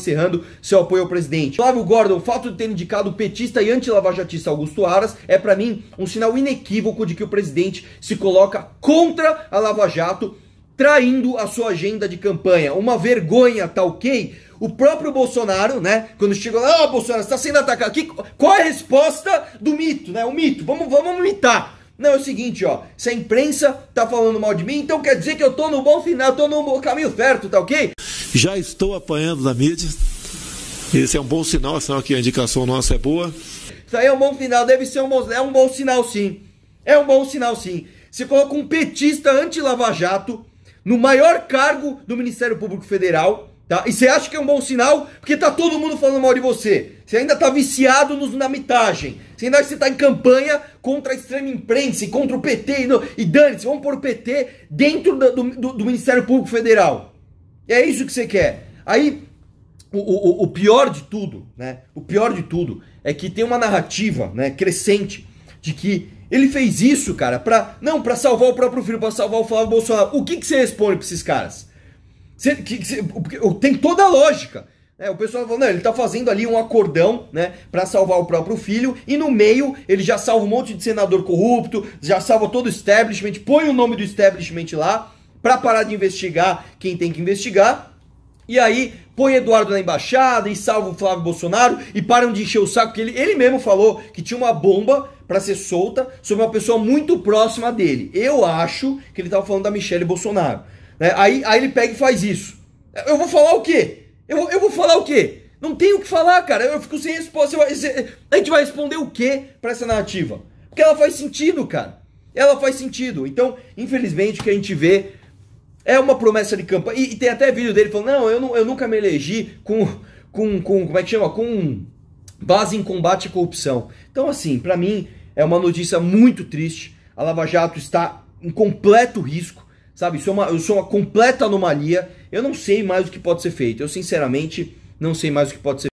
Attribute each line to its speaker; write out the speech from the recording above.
Speaker 1: encerrando seu apoio ao presidente. Flávio Gordon, o fato de ter indicado o petista e anti-lavajatista Augusto Aras é para mim um sinal inequívoco de que o presidente se coloca contra a Lava Jato, traindo a sua agenda de campanha. Uma vergonha, tá ok? O próprio Bolsonaro, né? Quando chegou lá, ah, Bolsonaro, está sendo atacado. Que, qual é a resposta do mito, né? O mito, vamos, vamos mitar. Não, é o seguinte, ó. Se a imprensa tá falando mal de mim, então quer dizer que eu tô no bom final, tô no caminho certo, tá ok? Já estou apanhando na mídia. Esse é um bom sinal, é sinal que a indicação nossa é boa. Isso aí é um bom sinal, deve ser um bom, é um bom sinal sim. É um bom sinal sim. Se coloca um petista anti-Lava Jato no maior cargo do Ministério Público Federal, tá? E você acha que é um bom sinal porque tá todo mundo falando mal de você. Você ainda tá viciado nos, na mitagem. Você ainda está em campanha contra a extrema imprensa e contra o PT. E, e dane-se, vamos pôr o PT dentro do, do, do Ministério Público Federal é isso que você quer. Aí, o, o, o pior de tudo, né? O pior de tudo é que tem uma narrativa, né? Crescente de que ele fez isso, cara, pra. Não, pra salvar o próprio filho, pra salvar o Flávio Bolsonaro. O que, que você responde pra esses caras? Você, que, que você, tem toda a lógica. É, o pessoal não, ele tá fazendo ali um acordão, né? Pra salvar o próprio filho, e no meio ele já salva um monte de senador corrupto, já salva todo o establishment, põe o nome do establishment lá para parar de investigar quem tem que investigar. E aí põe Eduardo na embaixada e salva o Flávio Bolsonaro e param de encher o saco, que ele, ele mesmo falou que tinha uma bomba para ser solta sobre uma pessoa muito próxima dele. Eu acho que ele estava falando da Michelle Bolsonaro. Né? Aí, aí ele pega e faz isso. Eu vou falar o quê? Eu, eu vou falar o quê? Não tenho o que falar, cara. Eu fico sem resposta. A gente vai responder o quê para essa narrativa? Porque ela faz sentido, cara. Ela faz sentido. Então, infelizmente, o que a gente vê é uma promessa de campanha. E, e, tem até vídeo dele falando: não eu, não, eu nunca me elegi com, com, com. Como é que chama? Com base em combate à corrupção. Então, assim, para mim é uma notícia muito triste. A Lava Jato está em completo risco, sabe? Isso é uma, eu sou é uma completa anomalia. Eu não sei mais o que pode ser feito. Eu, sinceramente, não sei mais o que pode ser